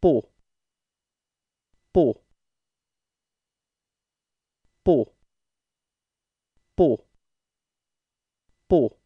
不。不。不。不。不。